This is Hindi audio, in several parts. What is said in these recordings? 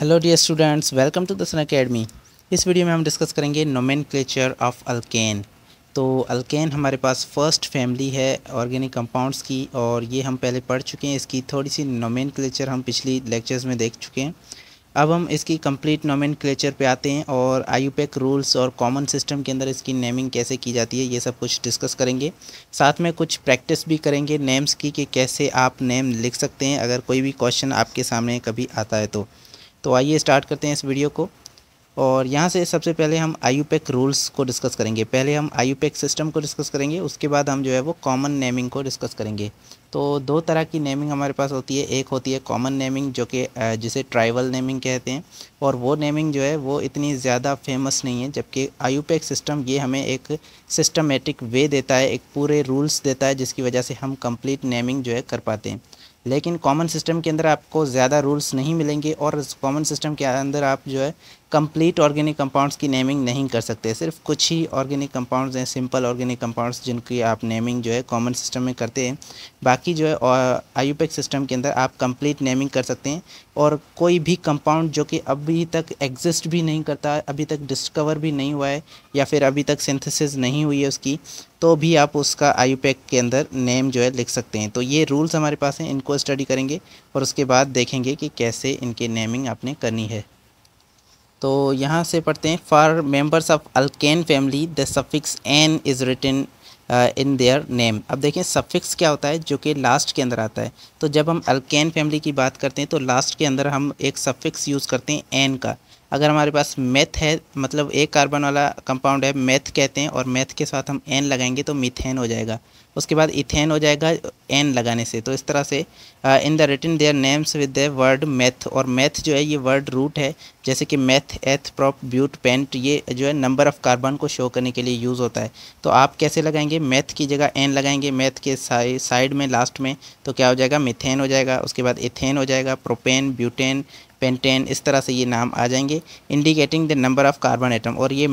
hello dear students welcome to दसन अकेडमी इस वीडियो में हम डिस्कस करेंगे नोमेन ऑफ अल्केन तो अल्केन हमारे पास फर्स्ट फैमिली है ऑर्गेनिक कंपाउंड्स की और ये हम पहले पढ़ चुके हैं इसकी थोड़ी सी नोमेन हम पिछली लेक्चर्स में देख चुके हैं अब हम इसकी कंप्लीट नोमेन पे आते हैं और आयुपेक रूल्स और कॉमन सिस्टम के अंदर इसकी नेमिंग कैसे की जाती है ये सब कुछ डिस्कस करेंगे साथ में कुछ प्रैक्टिस भी करेंगे नेम्स की कि कैसे आप नेम लिख सकते हैं अगर कोई भी क्वेश्चन आपके सामने कभी आता है तो तो आइए स्टार्ट करते हैं इस वीडियो को और यहाँ से सबसे पहले हम आई रूल्स को डिस्कस करेंगे पहले हम आई सिस्टम को डिस्कस करेंगे उसके बाद हम जो है वो कॉमन नेमिंग को डिस्कस करेंगे तो दो तरह की नेमिंग हमारे पास होती है एक होती है कॉमन नेमिंग जो कि जिसे ट्राइबल नेमिंग कहते हैं और वो नेमिंग जो है वो इतनी ज़्यादा फेमस नहीं है जबकि आई सिस्टम ये हमें एक सिस्टमेटिक वे देता है एक पूरे रूल्स देता है जिसकी वजह से हम कंप्लीट नेमिंग जो है कर पाते हैं लेकिन कॉमन सिस्टम के अंदर आपको ज़्यादा रूल्स नहीं मिलेंगे और कॉमन सिस्टम के अंदर आप जो है कंप्लीट ऑर्गेनिक कंपाउंड्स की नेमिंग नहीं कर सकते सिर्फ कुछ ही ऑर्गेनिक कंपाउंड्स हैं सिंपल ऑर्गेनिक कंपाउंड्स जिनकी आप नेमिंग जो है कॉमन सिस्टम में करते हैं बाकी जो है आयुपेक सिस्टम के अंदर आप कंप्लीट नेमिंग कर सकते हैं और कोई भी कंपाउंड जो कि अभी तक एग्जिस्ट भी नहीं करता अभी तक डिस्कवर भी नहीं हुआ है या फिर अभी तक सिंथेसिस नहीं हुई है उसकी तो भी आप उसका आयुपेक के अंदर नेम जो है लिख सकते हैं तो ये रूल्स हमारे पास हैं इनको स्टडी करेंगे और उसके बाद देखेंगे कि कैसे इनके नेमिंग आपने करनी है तो यहाँ से पढ़ते हैं for members of alkane family the suffix ane is written in their name अब देखें सफिक्स क्या होता है जो कि लास्ट के अंदर आता है तो जब हम अल्केन फैमिली की बात करते हैं तो लास्ट के अंदर हम एक सफिक्स यूज़ करते हैं एन का अगर हमारे पास मेथ है मतलब एक कार्बन वाला कंपाउंड है मेथ कहते हैं और मेथ के साथ हम एन लगाएंगे तो मिथेन हो जाएगा उसके बाद इथेन हो जाएगा एन लगाने से तो इस तरह से in the written their names with the word meth और मैथ जो है ये वर्ड रूट है जैसे कि मैथ एथ प्रॉप ब्यूट पेंट ये जो है नंबर ऑफ़ कार्बन को शो करने के लिए यूज़ होता है तो आप कैसे लगाएंगे मैथ की जगह एन लगाएंगे मैथ के साइड में लास्ट में तो क्या हो जाएगा मिथेन हो जाएगा उसके बाद इथेन हो जाएगा प्रोपेन ब्यूटेन पेंटेन इस तरह से ये नाम आ जाएंगे indicating the number of carbon atom और ये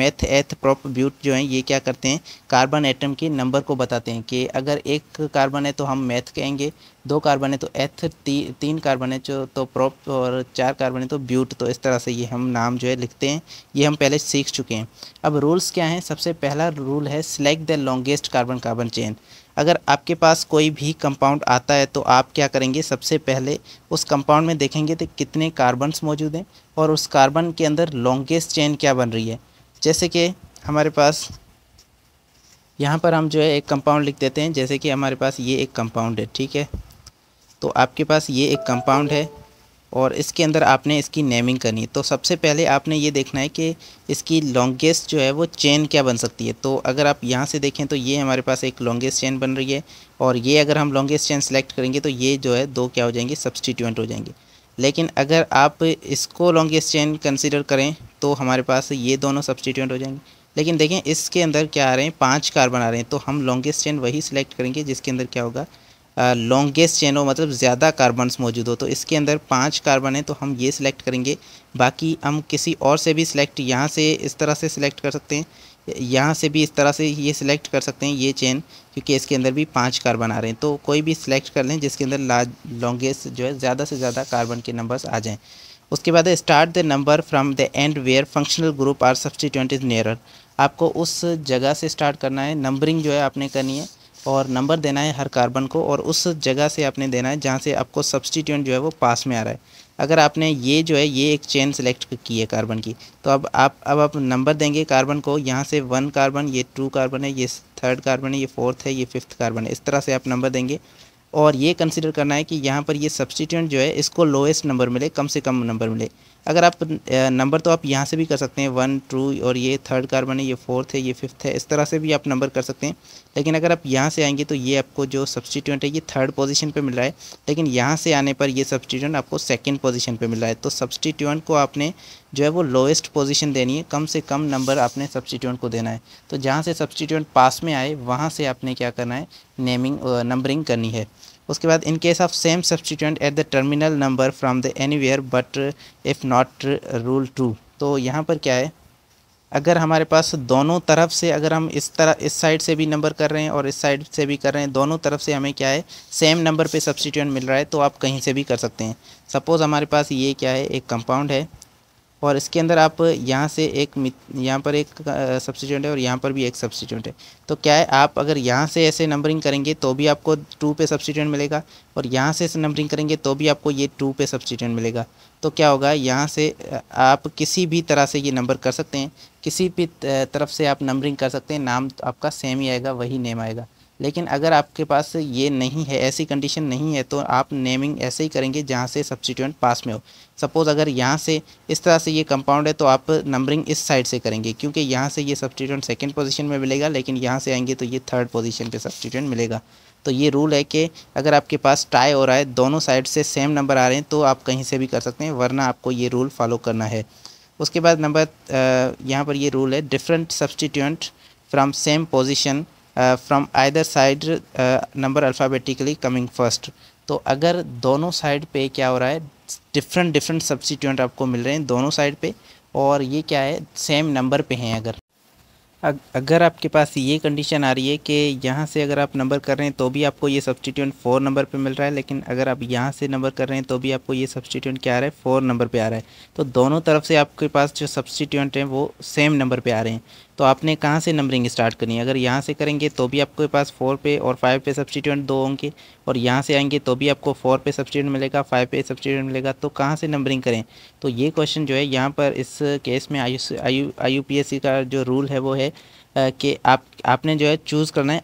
मैथ एथ प्रोप ब्यूट जो हैं ये क्या करते हैं कार्बन एटम के नंबर को बताते हैं कि अगर एक कार्बन है तो हम मैथ कहेंगे दो कार्बन है तो एथ ती, तीन कार्बन है जो तो प्रोप और चार कार्बन है तो ब्यूट तो इस तरह से ये हम नाम जो है लिखते हैं ये हम पहले सीख चुके हैं अब रूल्स क्या हैं सबसे पहला रूल है select the longest carbon carbon chain अगर आपके पास कोई भी कंपाउंड आता है तो आप क्या करेंगे सबसे पहले उस कंपाउंड में देखेंगे तो कितने कार्बन्स मौजूद हैं और उस कार्बन के अंदर लॉन्गेस्ट चेन क्या बन रही है जैसे कि हमारे पास यहाँ पर हम जो है एक कंपाउंड लिख देते हैं जैसे कि हमारे पास ये एक कंपाउंड है ठीक है तो आपके पास ये एक कंपाउंड है और इसके अंदर आपने इसकी नेमिंग करनी है तो सबसे पहले आपने ये देखना है कि इसकी लॉन्गेस्ट जो है वो चेन क्या बन सकती है तो अगर आप यहाँ से देखें तो ये हमारे पास एक लॉन्गेस्ट चेन बन रही है और ये अगर हम लॉन्गेस्ट चेन सेलेक्ट करेंगे तो ये जो है दो क्या हो जाएंगे सब्सटीट्यूंट हो जाएंगे लेकिन अगर आप इसको लॉन्गेस्ट चेन कंसिडर करें तो हमारे पास ये दोनों सब्सटीट्यूंट हो जाएंगे लेकिन देखें इसके अंदर क्या आ रहे हैं पाँच कार्बन आ रहे हैं तो हम लॉन्गेस्ट चेन वही सिलेक्ट करेंगे जिसके अंदर क्या होगा लॉन्गेस्ट चेन हो मतलब ज़्यादा कार्बन्स मौजूद हो तो इसके अंदर पाँच कार्बन है तो हम ये सिलेक्ट करेंगे बाकी हम किसी और से भी सिलेक्ट यहाँ से इस तरह से सिलेक्ट कर सकते हैं यहाँ से भी इस तरह से ये सिलेक्ट कर सकते हैं ये चेन क्योंकि इसके अंदर भी पाँच कार्बन आ रहे हैं तो कोई भी सिलेक्ट कर लें जिसके अंदर लार्ज लॉन्गेस्ट जो है ज़्यादा से ज़्यादा कार्बन के नंबर्स आ जाएँ उसके बाद start the number from the end where functional group or substituent is nearer आपको उस जगह से स्टार्ट करना है नंबरिंग जो है आपने करनी है और नंबर देना है हर कार्बन को और उस जगह से आपने देना है जहाँ से आपको सब्सटीट्यूंट जो है वो पास में आ रहा है अगर आपने ये जो है ये एक चेन सेलेक्ट की है कार्बन की तो अब आप अब आप नंबर देंगे कार्बन को यहाँ से वन कार्बन ये टू कार्बन है ये थर्ड कार्बन है ये फोर्थ है ये फिफ्थ कार्बन है इस तरह से आप नंबर देंगे और ये कंसिडर करना है कि यहाँ पर ये सब्सटीट्यूंट जो है इसको लोएस्ट नंबर मिले कम से कम नंबर मिले अगर आप नंबर तो आप यहाँ से भी कर सकते हैं वन टू और ये थर्ड कार्बन है ये फोर्थ है ये फिफ्थ है इस तरह से भी आप नंबर कर सकते हैं लेकिन अगर आप यहाँ से आएंगे तो ये आपको जो सब्सटीट्यूंट है ये थर्ड पोजीशन पे मिल रहा है लेकिन यहाँ से आने पर ये सब्सटीट्यूंट आपको सेकंड पोजीशन पे मिल रहा है तो सब्सटीट्यूंट को आपने जो है वो लोएस्ट पोजीशन देनी है कम से कम नंबर आपने सब्सटीट्यूंट को देना है तो जहाँ से सब्सटीट्यूंट पास में आए वहाँ से आपने क्या करना है नेमिंग नंबरिंग करनी है उसके बाद in case of same substituent at the terminal number from the anywhere but if not rule true तो यहाँ पर क्या है अगर हमारे पास दोनों तरफ से अगर हम इस तरह इस साइड से भी नंबर कर रहे हैं और इस साइड से भी कर रहे हैं दोनों तरफ से हमें क्या है सेम नंबर पे सब्सटीट्यूंट मिल रहा है तो आप कहीं से भी कर सकते हैं सपोज़ हमारे पास ये क्या है एक कंपाउंड है और इसके अंदर आप यहाँ से एक यहाँ पर एक सब्सिट्यूंट है और यहाँ पर भी एक सब्सिट्यूंट है तो क्या है आप अगर यहाँ से ऐसे नंबरिंग करेंगे तो भी आपको टू पे सब्सिट्यूंट मिलेगा और यहाँ से ऐसे नंबरिंग करेंगे तो भी आपको ये टू पे सब्सिट्यूंट मिलेगा तो क्या होगा यहाँ से आप किसी भी तरह से ये नंबर कर सकते हैं किसी भी तरफ से आप नंबरिंग कर सकते हैं नाम आपका सेम ही आएगा वही नेम आएगा लेकिन अगर आपके पास ये नहीं है ऐसी कंडीशन नहीं है तो आप नेमिंग ऐसे ही करेंगे जहाँ से सब्सिट्यूंट पास में हो सपोज़ अगर यहाँ से इस तरह से ये कंपाउंड है तो आप नंबरिंग इस साइड से करेंगे क्योंकि यहाँ से ये सब्सिट्यूंट सेकेंड पोजिशन में मिलेगा लेकिन यहाँ से आएंगे तो ये थर्ड पोजिशन पर सब्सिट्यूंट मिलेगा तो ये रूल है कि अगर आपके पास टाई हो रहा है दोनों साइड से सेम नंबर आ रहे हैं तो आप कहीं से भी कर सकते हैं वरना आपको ये रूल फॉलो करना है उसके बाद नंबर यहाँ पर ये रूल है different substituent from same position from either side number alphabetically coming first तो अगर दोनों साइड पे क्या हो रहा है डिफरेंट डिफरेंट सब्सिट्यूंट आपको मिल रहे हैं दोनों साइड पे और ये क्या है सेम नंबर पे हैं अगर अगर आपके पास ये कंडीशन आ रही है कि यहाँ से अगर आप नंबर कर रहे हैं तो भी आपको ये सब्सिट्यूंट फोर नंबर पे मिल रहा है लेकिन अगर आप यहाँ से नंबर कर रहे हैं तो भी आपको ये सब्सिट्यूंट क्या आ रहा है फोर नंबर पे आ रहा है तो दोनों तरफ से आपके पास जो सब्सटीट्यूंट हैं वो सेम नंबर पे आ रहे हैं तो आपने कहाँ से नंबरिंग स्टार्ट करनी है अगर यहाँ से करेंगे तो भी आपके पास फोर पे और फाइव पे सब्सिट्यूट दो होंगे और यहाँ से आएंगे तो भी आपको फोर पे सब्सिट्यूट मिलेगा फाइव पे सब्सटीट्यूंट मिलेगा तो कहाँ से नंबरिंग करें तो ये क्वेश्चन जो है यहाँ पर इस केस में आई यू का जो रूल है वो है कि आप आपने जो है चूज़ करना है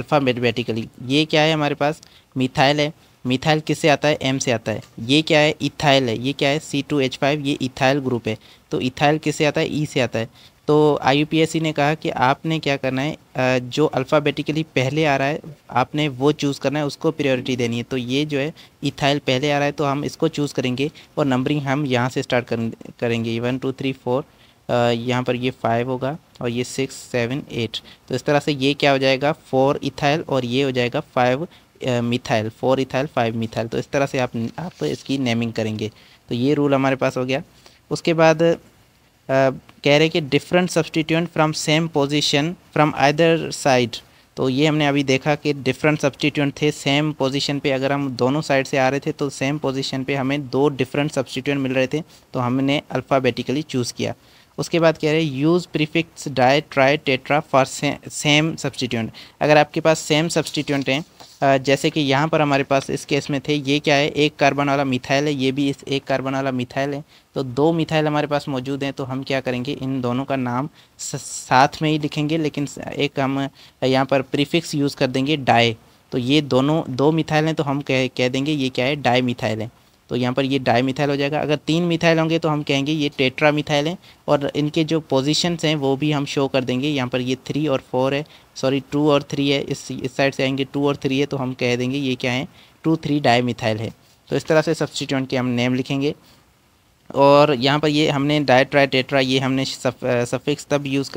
अल्फ़ामेटमेटिकली ये क्या है हमारे पास मिथाइल है मिथाइल किससे आता है एम से आता है ये क्या है इथाइल है ये क्या है सी टू एच फाइव ये इथाइल ग्रुप है तो इथाइल किससे आता है ई e से आता है तो आई ने कहा कि आपने क्या करना है जो अल्फ़ाबेटिकली पहले आ रहा है आपने वो चूज़ करना है उसको प्रायोरिटी देनी है तो ये जो है इथाइल पहले आ रहा है तो हम इसको चूज़ करेंगे और नंबरिंग हम यहाँ से स्टार्ट करेंगे वन टू थ्री फोर यहाँ पर ये फाइव होगा और ये सिक्स सेवन एट तो इस तरह से ये क्या हो जाएगा फोर इथाइल और ये हो जाएगा five methyl four ethyl five methyl तो इस तरह से आप आप इसकी नेमिंग करेंगे तो ये रूल हमारे पास हो गया उसके बाद Uh, कह रहे कि different substituent from same position from either side तो ये हमने अभी देखा कि डिफरेंट सब्सटीट्यूंट थे सेम पोजीशन पे अगर हम दोनों साइड से आ रहे थे तो सेम पोजीशन पे हमें दो डिफरेंट सब्सटीट्यूंट मिल रहे थे तो हमने अल्फ़ाबेटिकली चूज़ किया उसके बाद कह रहे हैं use prefix di tri tetra for same substituent अगर आपके पास सेम सब्सटीट्यूंट हैं जैसे कि यहाँ पर हमारे पास इस केस में थे ये क्या है एक कार्बन वाला मिथाइल है ये भी इस एक कार्बन वाला मिथाइल है तो दो मिथाइल हमारे पास मौजूद हैं तो हम क्या करेंगे इन दोनों का नाम साथ में ही लिखेंगे लेकिन एक हम यहाँ पर प्रीफिक्स यूज़ कर देंगे डाई तो ये दोनों दो मिथाइल हैं तो हम कह कह देंगे ये क्या है डाई मिथाइल है तो यहाँ पर ये डाई मिथाइल हो जाएगा अगर तीन मिथाइल होंगे तो हम कहेंगे ये टेट्रा मिथाइल हैं और इनके जो पोजीशंस हैं वो भी हम शो कर देंगे यहाँ पर ये थ्री और फोर है सॉरी टू और थ्री है इस इस साइड से आएंगे टू और थ्री है तो हम कह देंगे ये क्या है टू थ्री डाई मिथाइल है तो इस तरह से सब्सटीट्यूंट के हम नेम लिखेंगे और यहाँ पर ये हमने डायट्रा टेट्रा ये हमने सफिक्स तब यूज़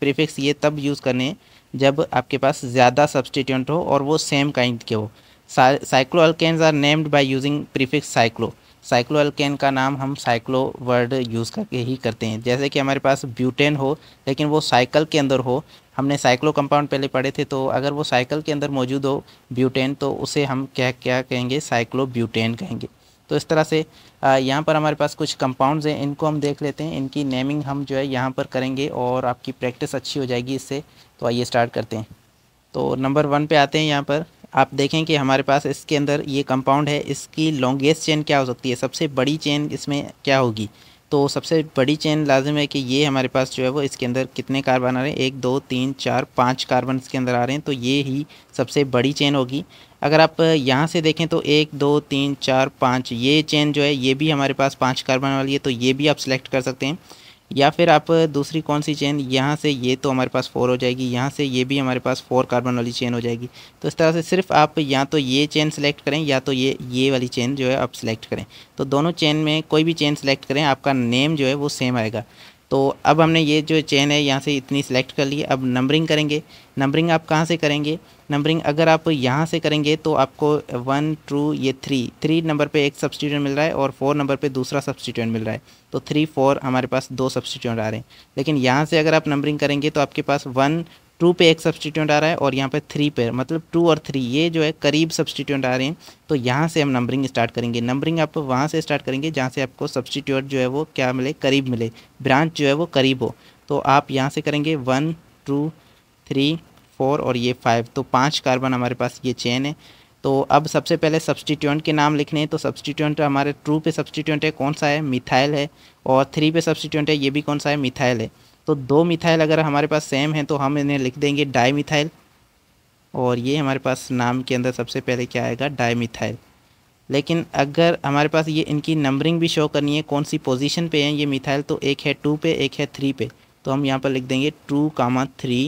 प्रीफिक्स ये तब यूज़ करने हैं जब आपके पास ज़्यादा सब्सटीट्यूंट हो और वो सेम काइंड के हो cycloalkanes are named by using prefix cyclo cycloalkane का नाम हम साइक्लो वर्ड यूज़ करके ही करते हैं जैसे कि हमारे पास ब्यूटेन हो लेकिन वो साइकिल के अंदर हो हमने साइक्लो कंपाउंड पहले पढ़े थे तो अगर वो साइकिल के अंदर मौजूद हो ब्यूटेन तो उसे हम क्या क्या कहेंगे साइक्लो ब्यूटेन कहेंगे तो इस तरह से यहाँ पर हमारे पास कुछ कंपाउंड्स हैं इनको हम देख लेते हैं इनकी नेमिंग हम जो है यहाँ पर करेंगे और आपकी प्रैक्टिस अच्छी हो जाएगी इससे तो आइए स्टार्ट करते हैं तो नंबर वन पे आते हैं यहाँ पर आप देखें कि हमारे पास इसके अंदर ये कंपाउंड है इसकी लॉन्गेस्ट चेन क्या हो सकती है सबसे बड़ी चेन इसमें क्या होगी तो सबसे बड़ी चेन लाजिम है कि ये हमारे पास जो है वो इसके अंदर कितने कार्बन आ रहे हैं एक दो तीन चार पाँच कार्बन इसके अंदर आ रहे हैं तो ये ही सबसे बड़ी चेन होगी अगर आप यहाँ से देखें तो एक दो तीन चार पाँच ये चेन जो है ये भी हमारे पास पाँच कार्बन वाली है तो ये भी आप सिलेक्ट कर सकते हैं या फिर आप दूसरी कौन सी चेन यहाँ से ये तो हमारे पास फोर हो जाएगी यहाँ से ये भी हमारे पास फोर कार्बन वाली चेन हो जाएगी तो इस तरह से सिर्फ आप या तो ये चेन सेलेक्ट करें या तो ये ये वाली चेन जो है आप सेलेक्ट करें तो दोनों चेन में कोई भी चेन सेलेक्ट करें आपका नेम जो है वो सेम आएगा तो अब हमने ये जो चेन है यहाँ से इतनी सिलेक्ट कर ली अब नंबरिंग करेंगे नंबरिंग आप कहाँ से करेंगे नंबरिंग अगर आप यहाँ से करेंगे तो आपको वन टू ये थ्री थ्री नंबर पे एक सब्सटीट्यूट मिल रहा है और फोर नंबर पे दूसरा सब्सटीट्यूट मिल रहा है तो थ्री फोर हमारे पास दो सब्सटीट्यूट आ रहे हैं लेकिन यहाँ से अगर आप नंबरिंग करेंगे तो आपके पास वन टू पे एक सब्सटीट्यूंट आ रहा है और यहाँ पे थ्री पे मतलब टू और थ्री ये जो है करीब सब्सटीट्यूंट आ रहे हैं तो यहाँ से हम नंबरिंग स्टार्ट करेंगे नंबरिंग आप वहाँ से स्टार्ट करेंगे जहाँ से आपको सब्सटीट्यूट जो है वो क्या मिले करीब मिले ब्रांच जो है वो करीब हो तो आप यहाँ से करेंगे वन टू थ्री फोर और ये फाइव तो पाँच कार्बन हमारे पास ये चेन है तो अब सबसे पहले सब्सटीट्यूंट के नाम लिखने हैं तो सब्सटीट्यूंट हमारे टू पे सब्सटीट्यूंट है कौन सा है मिथाइल है और थ्री पे सब्सटीट्यूंट है ये भी कौन सा है मिथाइल है तो दो मिथाइल अगर हमारे पास सेम है तो हम इन्हें लिख देंगे डाई मिथाइल और ये हमारे पास नाम के अंदर सबसे पहले क्या आएगा डाई मिथाइल लेकिन अगर हमारे पास ये इनकी नंबरिंग भी शो करनी है कौन सी पोजीशन पे हैं ये मिथाइल तो एक है टू पे एक है थ्री पे तो हम यहाँ पर लिख देंगे टू कामा थ्री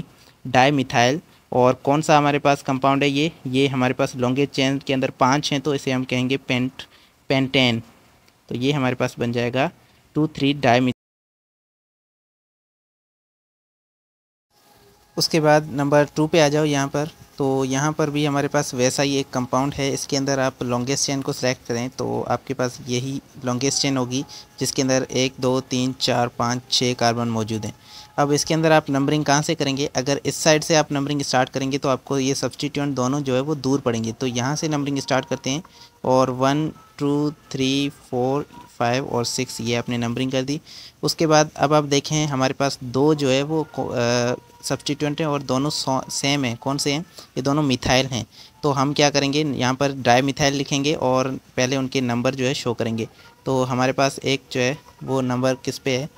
डाई मिथाइल और कौन सा हमारे पास कंपाउंड है ये ये हमारे पास लॉन्गेस्ट चेन के अंदर पाँच हैं तो इसे हम कहेंगे पेंट पेंटेन तो ये हमारे पास बन जाएगा टू थ्री डाई उसके बाद नंबर टू पे आ जाओ यहाँ पर तो यहाँ पर भी हमारे पास वैसा ही एक कंपाउंड है इसके अंदर आप लॉन्गेस्ट चेन को सिलेक्ट करें तो आपके पास यही लॉन्गेस्ट चेन होगी जिसके अंदर एक दो तीन चार पाँच छः कार्बन मौजूद हैं अब इसके अंदर आप नंबरिंग कहाँ से करेंगे अगर इस साइड से आप नंबरिंग स्टार्ट करेंगे तो आपको ये सब्सटीट्यूंट दोनों जो है वो दूर पड़ेंगे तो यहाँ से नंबरिंग स्टार्ट करते हैं और one two three four five और सिक्स ये आपने नंबरिंग कर दी उसके बाद अब आप देखें हमारे पास दो जो है वो सब्सटीट्यूंट हैं और दोनों सेम हैं कौन से हैं ये दोनों मिथाइल हैं तो हम क्या करेंगे यहाँ पर ड्राई मिथाइल लिखेंगे और पहले उनके नंबर जो है शो करेंगे तो हमारे पास एक जो है वो नंबर किस पे है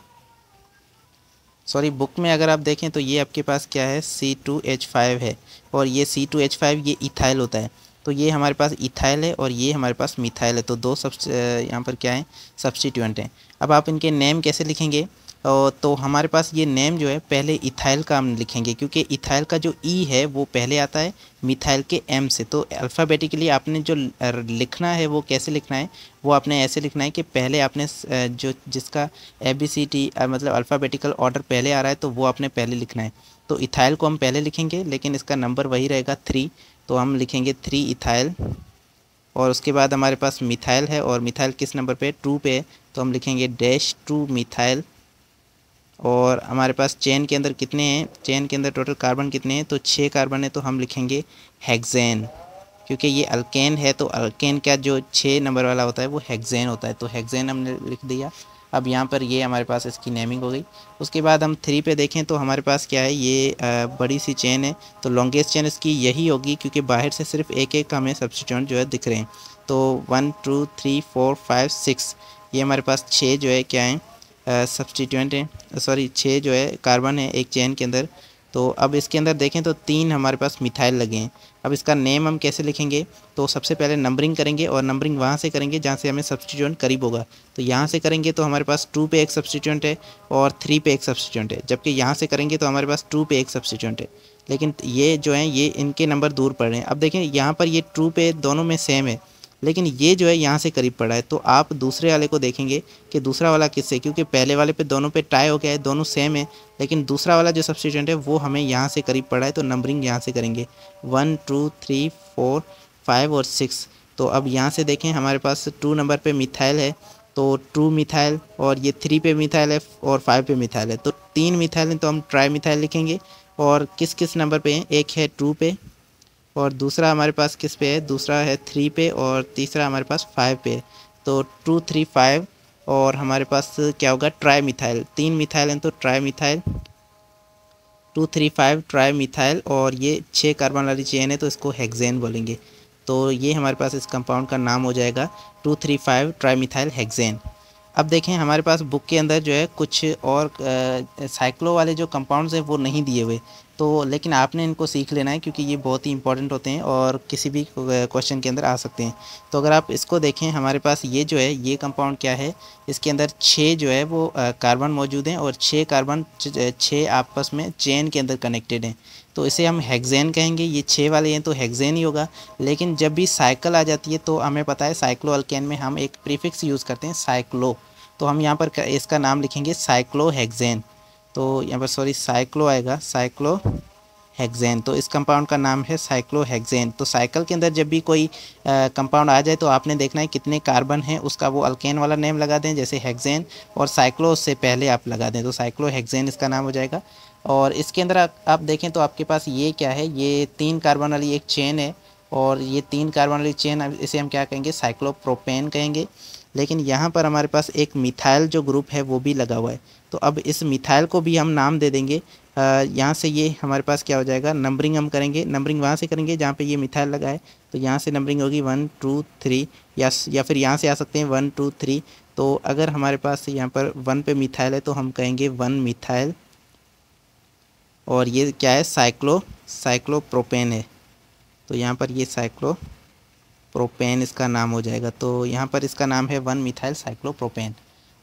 सॉरी बुक में अगर आप देखें तो ये आपके पास क्या है सी टू एच फाइव है और ये सी टू एच फाइव ये इथाइल होता है तो ये हमारे पास इथाइल है और ये हमारे पास मिथाइल है तो दो सब यहाँ पर क्या है सब्सटीट्यूंट हैं अब आप इनके नेम कैसे लिखेंगे तो हमारे पास ये नेम जो है पहले इथाइल का हम लिखेंगे क्योंकि इथाइल का जो ई e है वो पहले आता है मिथाइल के एम से तो अल्फ़ाबेटिकली आपने जो लिखना है वो कैसे लिखना है वो आपने ऐसे लिखना है कि पहले आपने जो जिसका ए बी सी टी मतलब अल्फ़ाबेटिकल ऑर्डर पहले आ रहा है तो वो आपने पहले लिखना है तो इथाइल को हम पहले लिखेंगे लेकिन इसका नंबर वही रहेगा थ्री तो हम लिखेंगे थ्री इथाइल और उसके बाद हमारे पास मिथाइल है और मिथाइल किस नंबर पे टू पे है तो हम लिखेंगे डैश टू मिथाइल और हमारे पास चेन के अंदर कितने हैं चेन के अंदर टोटल कार्बन कितने हैं तो छः कार्बन है तो हम लिखेंगे हेक्सेन क्योंकि ये अल्केन है तो अल्केन का जो छः नंबर वाला होता है वो हेक्सेन होता है तो हेक्सेन हमने लिख दिया अब यहाँ पर ये हमारे पास इसकी नेमिंग हो गई उसके बाद हम थ्री पे देखें तो हमारे पास क्या है ये बड़ी सी चेन है तो लॉन्गेस्ट चेन इसकी यही होगी क्योंकि बाहर से सिर्फ एक एक हमें सब्सिट्यूंट जो है दिख रहे हैं तो one two three four five six ये हमारे पास छः जो है क्या है सब्सटीट्यूंट हैं सॉरी छः जो है कार्बन है एक चेन के अंदर तो अब इसके अंदर देखें तो तीन हमारे पास मिथाइल लगे हैं अब इसका नेम हम कैसे लिखेंगे तो सबसे पहले नंबरिंग करेंगे और नंबरिंग वहाँ से करेंगे जहाँ से हमें सब्सटीट्यूंट करीब होगा तो यहाँ से करेंगे तो हमारे पास टू पे एक सब्सटीट्यूंट है और थ्री पे एक सब्सटीट्यूंट है जबकि यहाँ से करेंगे तो हमारे पास टू पे एक सब्सटीट्यूंट है लेकिन ये जो है ये इनके नंबर दूर पड़ रहे हैं अब देखें यहाँ पर ये टू पे दोनों में सेम है लेकिन ये जो है यहाँ से करीब पड़ा है तो आप दूसरे वाले को देखेंगे कि दूसरा वाला किससे क्योंकि पहले वाले पे दोनों पे टाई हो गया है दोनों सेम है लेकिन दूसरा वाला जो सब्सटीट्यूंट है वो हमें यहाँ से करीब पड़ा है तो नंबरिंग यहाँ से करेंगे one two three four five और सिक्स तो अब यहाँ से देखें हमारे पास टू नंबर पर मिथाइल है तो टू मिथाइल और ये थ्री पे मिथाइल है और फाइव पे मिथाइल है तो तीन मिथाइल हैं तो हम ट्राई मिथाइल लिखेंगे और किस किस नंबर पे हैं एक है टू पे और दूसरा हमारे पास किस पे है दूसरा है थ्री पे और तीसरा हमारे पास फाइव पे तो टू थ्री फाइव और हमारे पास क्या होगा ट्राई मिथाइल तीन मिथाइल हैं तो tri methyl two three five tri methyl और ये छः कार्बन वाली चेन है तो इसको हेक्सेन बोलेंगे तो ये हमारे पास इस कंपाउंड का नाम हो जाएगा two three five tri methyl hexane अब देखें हमारे पास बुक के अंदर जो है कुछ और साइक्लो वाले जो कंपाउंड्स हैं वो नहीं दिए हुए तो लेकिन आपने इनको सीख लेना है क्योंकि ये बहुत ही इंपॉर्टेंट होते हैं और किसी भी क्वेश्चन के अंदर आ सकते हैं तो अगर आप इसको देखें हमारे पास ये जो है ये कंपाउंड क्या है इसके अंदर छः जो है वो कार्बन मौजूद हैं और छः कार्बन छः आपस में चेन के अंदर कनेक्टेड हैं तो इसे हम हेक्सेन कहेंगे ये छः वाले हैं तो हेक्जेन ही होगा लेकिन जब भी साइकिल आ जाती है तो हमें पता है साइक्लो अल्केन में हम एक प्रीफिक्स यूज़ करते हैं साइक्लो तो हम यहाँ पर इसका नाम लिखेंगे साइक्लो हेक्सेन तो यहाँ पर सॉरी साइक्लो आएगा साइक्लो हेक्सेन तो इस कंपाउंड का नाम है साइक्लो हेक्सेन तो साइकिल के अंदर जब भी कोई कंपाउंड आ जाए तो आपने देखना है कितने कार्बन हैं उसका वो अल्केन वाला नेम लगा दें जैसे हेगजेन और साइक्लो उससे पहले आप लगा दें तो साइक्लो हेक्सेन इसका नाम हो जाएगा और इसके अंदर आप देखें तो आपके पास ये क्या है ये तीन कार्बन वाली एक चेन है और ये तीन कार्बन वाली चेन इसे हम क्या कहेंगे साइक्लोप्रोपेन कहेंगे लेकिन यहाँ पर हमारे पास एक मिथाइल जो ग्रुप है वो भी लगा हुआ है तो अब इस मिथाइल को भी हम नाम दे देंगे यहाँ से ये हमारे पास क्या हो जाएगा नंबरिंग हम करेंगे नंबरिंग वहाँ से करेंगे जहाँ पे ये मिथाइल लगा है तो यहाँ से नंबरिंग होगी वन टू थ्री या या फिर यहाँ से आ सकते हैं वन टू थ्री तो अगर हमारे पास यहाँ पर वन पे मिथाइल है तो हम कहेंगे वन मिथाइल और ये क्या है साइक्लो साइक्लोप्रोपेन है तो यहाँ पर ये साइक्लो प्रोपेन इसका नाम हो जाएगा तो यहाँ पर इसका नाम है वन मिथाइल साइक्लोप्रोपेन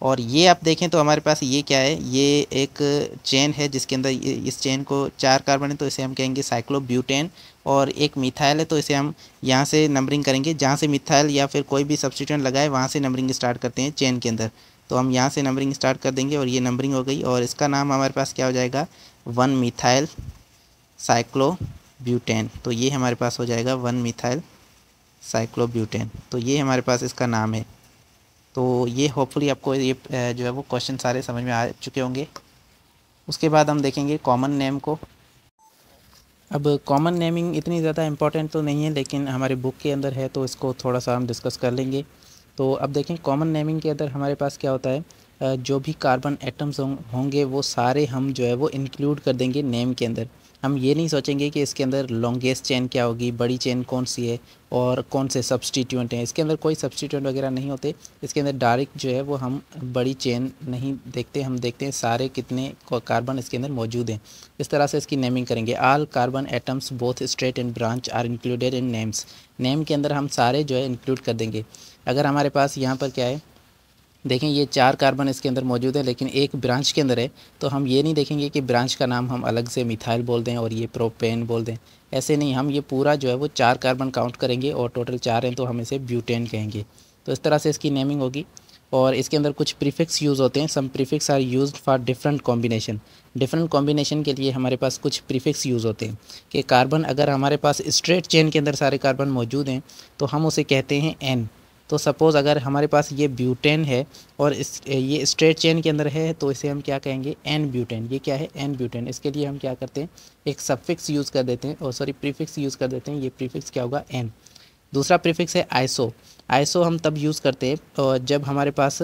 और ये आप देखें तो हमारे पास ये क्या है ये एक चेन है जिसके अंदर इस चेन को चार कार्बन है तो इसे हम कहेंगे साइक्लोब्यूटेन और एक मिथाइल है तो इसे हम यहाँ से नंबरिंग करेंगे जहाँ से मिथाइल या फिर कोई भी सब्सिट्यूट लगाए वहाँ से नंबरिंग स्टार्ट करते हैं चेन के अंदर तो हम यहाँ से नंबरिंग स्टार्ट कर देंगे और ये नंबरिंग हो गई और इसका नाम हमारे पास क्या हो जाएगा वन मिथाइल साइक्लोब्यूटेन तो ये हमारे पास हो जाएगा वन मिथाइल साइक्लोब्यूटेन तो ये हमारे पास इसका नाम है तो ये होपफुली आपको ये जो है वो क्वेश्चन सारे समझ में आ चुके होंगे उसके बाद हम देखेंगे कॉमन नेम को अब कॉमन नेमिंग इतनी ज़्यादा इम्पॉर्टेंट तो नहीं है लेकिन हमारे बुक के अंदर है तो इसको थोड़ा सा हम डिस्कस कर लेंगे तो अब देखें कॉमन नेमिंग के अंदर हमारे पास क्या होता है जो भी कार्बन एटम्स होंगे वो सारे हम जो है वो इंक्लूड कर देंगे नेम के अंदर हम ये नहीं सोचेंगे कि इसके अंदर लॉन्गेस्ट चेन क्या होगी बड़ी चेन कौन सी है और कौन से सब्सटीट्यूंट हैं इसके अंदर कोई सब्सटीट्यूंट वगैरह नहीं होते इसके अंदर डायरेक्ट जो है वो हम बड़ी चेन नहीं देखते हम देखते हैं सारे कितने कार्बन इसके अंदर मौजूद हैं इस तरह से इसकी नेमिंग करेंगे all carbon atoms both straight and branch are included in names name के अंदर हम सारे जो है इंक्लूड कर देंगे अगर हमारे पास यहाँ पर क्या है देखें ये चार कार्बन इसके अंदर मौजूद है लेकिन एक ब्रांच के अंदर है तो हम ये नहीं देखेंगे कि ब्रांच का नाम हम अलग से मिथाइल बोल दें और ये प्रोपेन बोल दें ऐसे नहीं हम ये पूरा जो है वो चार कार्बन काउंट करेंगे और टोटल चार हैं तो हम इसे ब्यूटेन कहेंगे तो इस तरह से इसकी नेमिंग होगी और इसके अंदर कुछ प्रीफिक्स यूज़ होते हैं some prefix are use for different combination different combination के लिए हमारे पास कुछ प्रीफिक्स यूज़ होते हैं कि कार्बन अगर हमारे पास स्ट्रेट चेन के अंदर सारे कार्बन मौजूद हैं तो हम उसे कहते हैं एन तो सपोज़ अगर हमारे पास ये ब्यूटेन है और इस ये स्ट्रेट चेन के अंदर है तो इसे हम क्या कहेंगे एन ब्यूटेन ये क्या है एन ब्यूटेन इसके लिए हम क्या करते हैं एक सफिक्स यूज़ कर देते हैं और सॉरी प्रीफिक्स यूज़ कर देते हैं ये प्रीफिक्स क्या होगा एन दूसरा प्रीफिक्स है आइसो आइसो हम तब यूज़ करते हैं और जब हमारे पास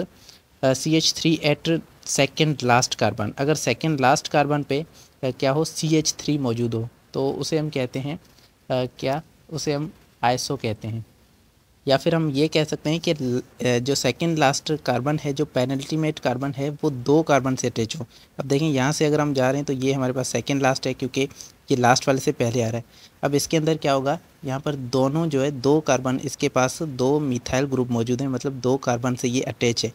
C H three at second last carbon अगर सेकेंड लास्ट कार्बन पे क्या हो सी एच थ्री मौजूद हो तो उसे हम कहते हैं क्या उसे हम आइसो कहते हैं या फिर हम ये कह सकते हैं कि जो सेकंड लास्ट कार्बन है जो पेनल्टीमेट कार्बन है वो दो कार्बन से अटैच हो अब देखें यहाँ से अगर हम जा रहे हैं तो ये हमारे पास सेकंड लास्ट है क्योंकि ये लास्ट वाले से पहले आ रहा है अब इसके अंदर क्या होगा यहाँ पर दोनों जो है दो कार्बन इसके पास दो मिथाइल ग्रुप मौजूद हैं मतलब दो कार्बन से ये अटैच है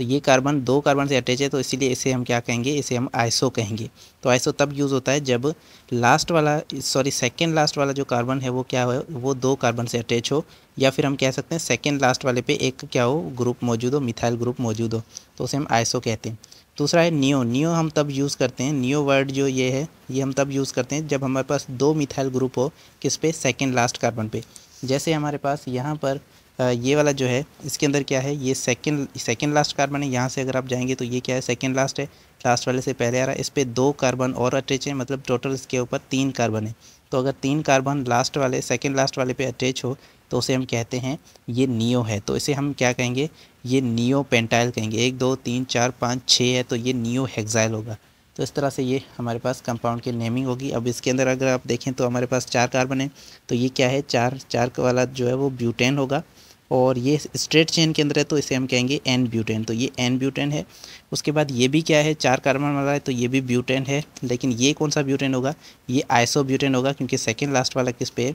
तो ये कार्बन दो कार्बन से अटैच है तो इसीलिए इसे हम क्या कहेंगे इसे हम आइसो कहेंगे तो आइसो तब यूज़ होता है जब लास्ट वाला सॉरी सेकेंड लास्ट वाला जो कार्बन है वो क्या हो वो दो कार्बन से अटैच हो या फिर हम कह सकते हैं सेकेंड लास्ट वाले पे एक क्या हो ग्रुप मौजूद हो मिथाइल ग्रुप मौजूद हो तो उसे हम आइसो कहते हैं दूसरा है नियो नियो हम तब यूज़ करते हैं नियो वर्ड जो ये है ये हम तब यूज़ करते हैं जब हमारे पास दो मिथाइल ग्रुप हो किस पे सेकेंड लास्ट कार्बन पे जैसे हमारे पास यहाँ पर ये वाला जो है इसके अंदर क्या है ये सेकंड सेकंड लास्ट कार्बन है यहाँ से अगर आप जाएंगे तो ये क्या है सेकंड लास्ट है लास्ट वाले से पहले आ रहा है इस पर दो कार्बन और अटैच है मतलब टोटल इसके ऊपर तीन कार्बन है तो अगर तीन कार्बन लास्ट वाले सेकेंड लास्ट वाले पे अटैच हो तो उसे हम कहते हैं ये नियो है तो इसे हम क्या कहेंगे ये नियो पेंटाइल कहेंगे एक दो तीन चार पाँच छः है तो ये नियो हेक्साइल होगा तो इस तरह से ये हमारे पास कंपाउंड की नेमिंग होगी अब इसके अंदर अगर आप देखें तो हमारे पास चार कार्बन है तो ये क्या है चार चार वाला जो है वो ब्यूटेन होगा और ये स्ट्रेट चेन के अंदर है तो इसे हम कहेंगे एन ब्यूटेन तो ये एन ब्यूटेन है उसके बाद ये भी क्या है चार कार्बन वाला है तो ये भी ब्यूटेन है लेकिन ये कौन सा ब्यूटेन होगा ये आइसो ब्यूटेन होगा क्योंकि सेकेंड लास्ट वाला किस पे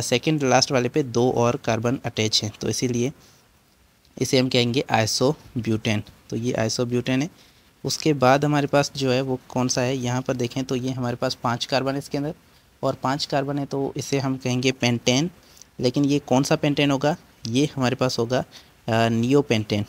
सेकेंड लास्ट वाले पे दो और कार्बन अटैच हैं तो इसीलिए इसे हम कहेंगे आइसो ब्यूटेन तो ये आइसो ब्यूटेन है उसके बाद हमारे पास जो है वो कौन सा है यहाँ पर देखें तो ये हमारे पास पाँच कार्बन है इसके अंदर और पाँच कार्बन है तो इसे हम कहेंगे पेंटेन लेकिन ये कौन सा पेंटेन होगा ये हमारे पास होगा नियो पेंटेन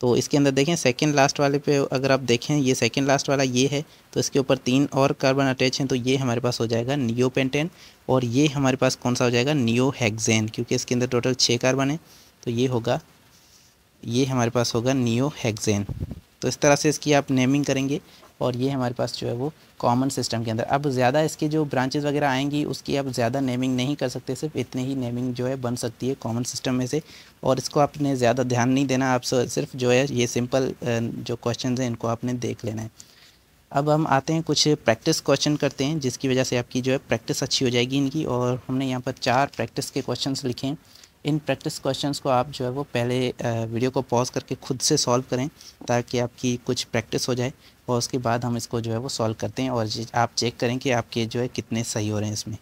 तो इसके अंदर देखें सेकेंड लास्ट वाले पे अगर आप देखें ये सेकेंड लास्ट वाला ये है तो इसके ऊपर तीन और कार्बन अटैच हैं तो ये हमारे पास हो जाएगा नियो पेंटेन और ये हमारे पास कौन सा हो जाएगा नियो हैगजेन क्योंकि इसके अंदर टोटल छः कार्बन है तो ये होगा ये हमारे पास होगा नियो हैगजेन तो इस तरह से इसकी आप नेमिंग करेंगे और ये हमारे पास जो है वो कॉमन सिस्टम के अंदर अब ज़्यादा इसके जो ब्रांचेज़ वगैरह आएंगी उसकी आप ज़्यादा नेमिंग नहीं कर सकते सिर्फ इतनी ही नेमिंग जो है बन सकती है कॉमन सिस्टम में से और इसको आपने ज़्यादा ध्यान नहीं देना आप सिर्फ जो है ये सिंपल जो क्वेश्चन हैं इनको आपने देख लेना है अब हम आते हैं कुछ प्रैक्टिस क्वेश्चन करते हैं जिसकी वजह से आपकी जो है प्रैक्टिस अच्छी हो जाएगी इनकी और हमने यहाँ पर चार प्रैक्टिस के क्वेश्चन लिखे हैं इन प्रैक्टिस क्वेश्चंस को आप जो है वो पहले वीडियो को पॉज करके खुद से सॉल्व करें ताकि आपकी कुछ प्रैक्टिस हो जाए और उसके बाद हम इसको जो है वो सॉल्व करते हैं और आप चेक करें कि आपके जो है कितने सही हो रहे हैं इसमें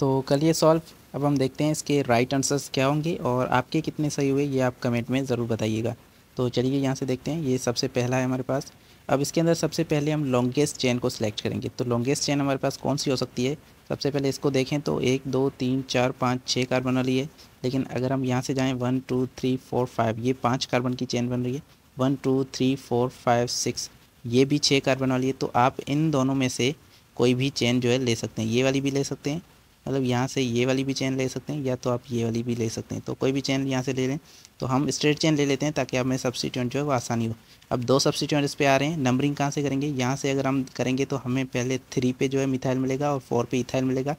तो करिए सॉल्व अब हम देखते हैं इसके राइट आंसर्स क्या होंगे और आपके कितने सही हुए ये आप कमेंट में ज़रूर बताइएगा तो चलिए यहाँ से देखते हैं ये सबसे पहला है हमारे पास अब इसके अंदर सबसे पहले हम लॉन्गेस्ट चेन को सिलेक्ट करेंगे तो लॉन्गेस्ट चेन हमारे पास कौन सी हो सकती है सबसे पहले इसको देखें तो एक दो तीन चार पाँच छः कार्बन वाली है लेकिन अगर हम यहाँ से जाएँ one two three four five ये पाँच कार्बन की चेन बन रही है one two three four five six ये भी छः कार्बन वाली है तो आप इन दोनों में से कोई भी चेन जो है ले सकते हैं ये वाली भी ले सकते हैं मतलब यहाँ से ये वाली भी चेन ले सकते हैं या तो आप ये वाली भी ले सकते हैं तो कोई भी चेन यहाँ से ले लें तो हम स्ट्रेट चेन ले लेते हैं ताकि हमें सब्सिट्यूंट जो है वो आसानी हो अब दो सब्सिट्यूंट इस पर आ रहे हैं नंबरिंग कहाँ से करेंगे यहाँ से अगर हम करेंगे तो हमें पहले थ्री पे जो है मिथाइल मिलेगा और फोर पे इथाइल मिलेगा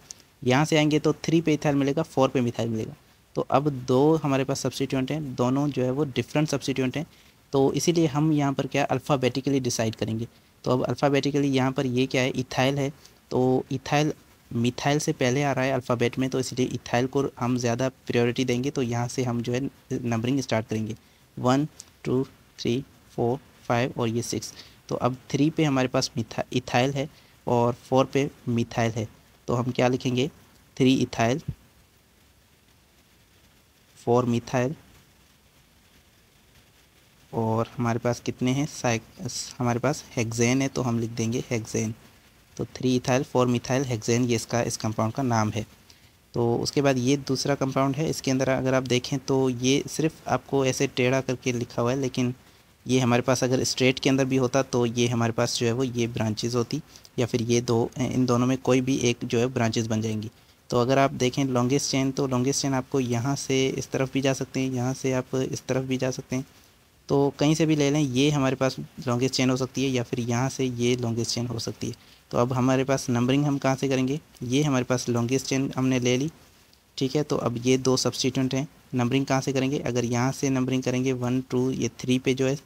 यहाँ से आएंगे तो थ्री पे इथाइल मिलेगा फोर पे मिथाइल मिलेगा तो अब दो हमारे पास सब्सिट्यूंट हैं दोनों जो है वो डिफरेंट सब्सिट्यूंट हैं तो इसीलिए हम यहाँ पर क्या अल्फ़ाबेटिकली डिसाइड करेंगे तो अब अल्फ़ाबेटिकली यहाँ पर ये क्या है इथाइल है तो इथाइल मिथाइल से पहले आ रहा है अल्फ़ाबेट में तो इसलिए इथाइल को हम ज़्यादा प्रायोरिटी देंगे तो यहाँ से हम जो है नंबरिंग स्टार्ट करेंगे one two three four five और ये सिक्स तो अब थ्री पे हमारे पास मिथा इथाइल है और फोर पे मिथाइल है तो हम क्या लिखेंगे थ्री इथाइल फोर मिथाइल और हमारे पास कितने हैं हमारे पास हेक्सेन है तो हम लिख देंगे हेक्सेन तो three ethyl four methyl hexane ये इसका इस कंपाउंड का नाम है तो उसके बाद ये दूसरा कंपाउंड है इसके अंदर अगर आप देखें तो ये सिर्फ आपको ऐसे टेढ़ा करके लिखा हुआ है लेकिन ये हमारे पास अगर स्ट्रेट के अंदर भी होता तो ये हमारे पास जो है वो ये ब्रांचेज होती या फिर ये दो इन दोनों में कोई भी एक जो है ब्रांचेज बन जाएंगी तो अगर आप देखें लॉन्गेस्ट चेन तो लॉन्गेस्ट चेन आपको यहाँ से इस तरफ भी जा सकते हैं यहाँ से आप इस तरफ भी जा सकते हैं तो कहीं से भी ले लें ये हमारे पास लॉन्गेस्ट चेन हो सकती है या फिर यहाँ से ये लॉन्गेस्ट चेन हो सकती है तो अब हमारे पास नंबरिंग हम कहाँ से करेंगे ये हमारे पास लॉन्गेस्ट चेन हमने ले ली ठीक है तो अब ये दो सब्सटीट्यूंट हैं नंबरिंग कहाँ से करेंगे अगर यहाँ से नंबरिंग करेंगे वन टू ये थ्री पे जो है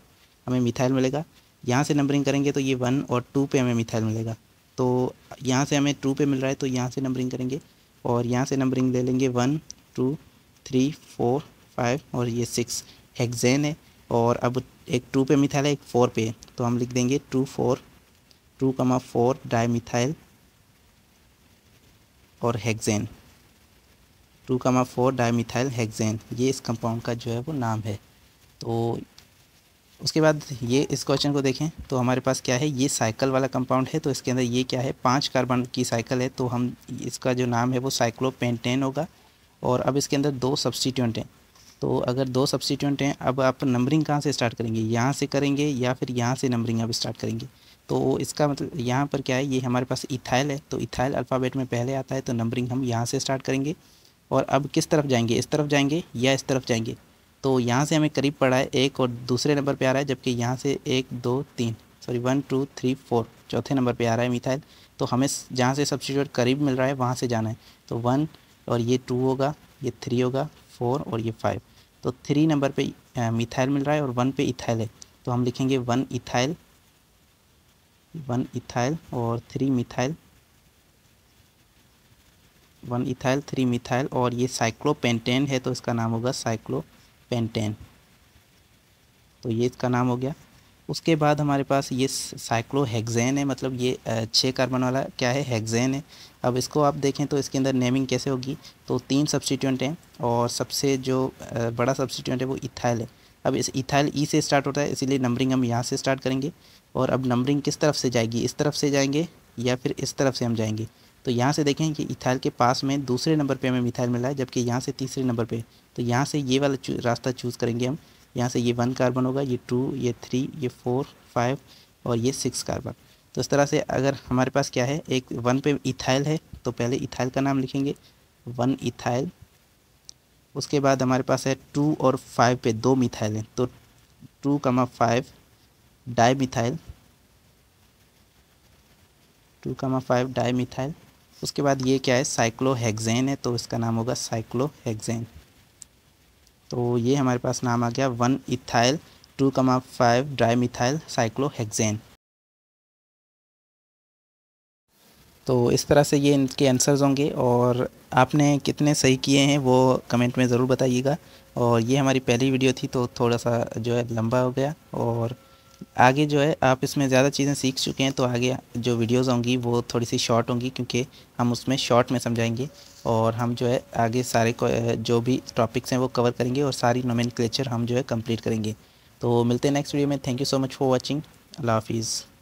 हमें मिथाइल मिलेगा यहाँ से नंबरिंग करेंगे तो ये वन और टू पे हमें मिथाइल मिलेगा तो यहाँ से हमें टू पे मिल रहा है तो यहाँ से नंबरिंग करेंगे और यहाँ से नंबरिंग ले लेंगे one two three four five और ये सिक्स हेक्जेन है और अब एक टू पे मिथाइल है एक फ़ोर पे है तो हम लिख देंगे two four two comma four dimethyl और hexane two comma four dimethyl hexane ये इस कंपाउंड का जो है वो नाम है तो उसके बाद ये इस क्वेश्चन को देखें तो हमारे पास क्या है ये साइकिल वाला कंपाउंड है तो इसके अंदर ये क्या है पांच कार्बन की साइकिल है तो हम इसका जो नाम है वो साइक्लोपेंटेन होगा और अब इसके अंदर दो सब्सटीट्यूंट हैं तो अगर दो सब्सटीट्यूंट हैं अब आप नंबरिंग कहाँ से स्टार्ट करेंगे यहाँ से करेंगे या फिर यहाँ से नंबरिंग आप स्टार्ट करेंगे तो इसका मतलब यहाँ पर क्या है ये हमारे पास इथाइल है तो इथाइल अल्फ़ाबेट में पहले आता है तो नंबरिंग हम यहाँ से स्टार्ट करेंगे और अब किस तरफ जाएंगे इस तरफ जाएंगे या इस तरफ जाएंगे तो यहाँ से हमें करीब पड़ा है एक और दूसरे नंबर पर आ रहा है जबकि यहाँ से एक दो तीन sorry one two three four चौथे नंबर पर आ रहा है मिथाइल तो हमें जहाँ से सब्सिट्यूट करीब मिल रहा है वहाँ से जाना है तो वन और ये टू होगा ये थ्री होगा फोर और ये फाइव तो थ्री नंबर पे मिथाइल मिल रहा है और वन पे इथाइल है तो हम लिखेंगे वन इथाइल वन इथाइल और three methyl one ethyl three methyl और ये साइक्लोपेंटेन है तो इसका नाम होगा साइक्लोपेंटेन तो ये इसका नाम हो गया उसके बाद हमारे पास ये साइक्लोहेक्सेन है मतलब ये छः कार्बन वाला क्या है हेक्सेन है अब इसको आप देखें तो इसके अंदर नेमिंग कैसे होगी तो तीन सब्सटीट्यूंट हैं और सबसे जो बड़ा सब्सटीट्यूंट है वो इथाइल है अब इस इथाइल ई से स्टार्ट होता है इसीलिए नंबरिंग हम यहाँ से स्टार्ट करेंगे और अब नंबरिंग किस तरफ से जाएगी इस तरफ से जाएंगे या फिर इस तरफ से हम जाएंगे तो यहाँ से देखें कि इथाइल के पास में दूसरे नंबर पे हमें मिथाइल मिला है जबकि यहाँ से तीसरे नंबर पे तो यहाँ से ये वाला चू, रास्ता चूज़ करेंगे हम यहाँ से ये वन कार्बन होगा ये टू ये थ्री ये फोर फाइव और ये सिक्स कार्बन तो इस तरह से अगर हमारे पास क्या है एक वन पे इथाइल है तो पहले इथाइल का नाम लिखेंगे वन इथाइल उसके बाद हमारे पास है टू और फाइव पे दो मिथाइल हैं तो two comma five dimethyl two comma five dimethyl उसके बाद ये क्या है साइक्लोहेक्जेन है तो इसका नाम होगा साइक्लोहेक्जेन तो ये हमारे पास नाम आ गया one ethyl two comma five dimethyl cyclohexane तो इस तरह से ये इनके आंसर्स होंगे और आपने कितने सही किए हैं वो कमेंट में ज़रूर बताइएगा और ये हमारी पहली वीडियो थी तो थोड़ा सा जो है लंबा हो गया और आगे जो है आप इसमें ज़्यादा चीज़ें सीख चुके हैं तो आगे जो वीडियोस होंगी वो थोड़ी सी शॉर्ट होंगी क्योंकि हम उसमें शॉर्ट में समझाएंगे और हम जो है आगे सारे जो भी टॉपिक्स हैं वो कवर करेंगे और सारी नोमेन हम जो है कम्प्लीट करेंगे तो मिलते हैं नेक्स्ट वीडियो में thank you so much for watching Allah हाफिज़